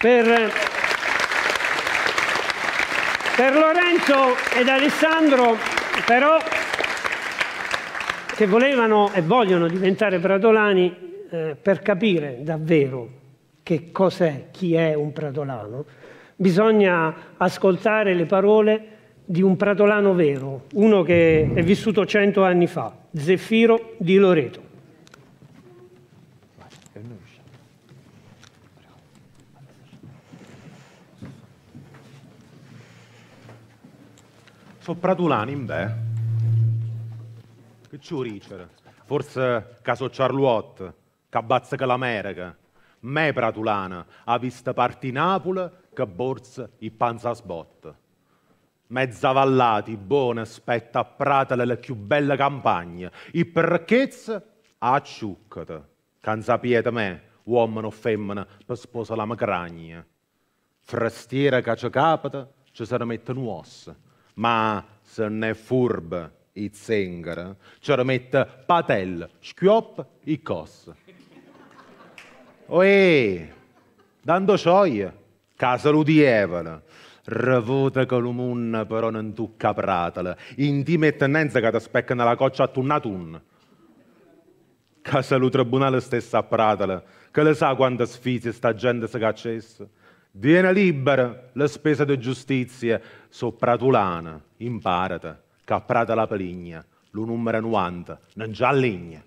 Per, per Lorenzo ed Alessandro, però, che volevano e vogliono diventare pratolani, eh, per capire davvero che cos'è, chi è un pratolano, bisogna ascoltare le parole di un pratolano vero, uno che è vissuto cento anni fa, Zeffiro di Loreto. Sono pratulani in beh. Che c'ho ricer? Forse caso Charlotte, che abbazza l'America. Me pratulana, ha visto parti Napoli che borsa i panza sbot. vallati, buona, spetta a Prata le più belle campagne. I perchezze a ciuccate. Canzapiete me, uomo o femmina, per sposa la macragna. Frestiera che ci capita, ci sarà mette un osso ma se non ne furb i ci cioè mette patel, schiop i cos. Oe, dando cioie, casa l'udievole, Revuta con l'umun però non tu capratele, intime tendenze che ti speccano la coccia a tunnatun. Casa lo tribunale stessa a pratele, che le sa quante sfizi sta gente si caccesse. Viene libera la spesa di giustizia, sopratulana, imparata, caprata la peligna, lo numero 90, non già legna.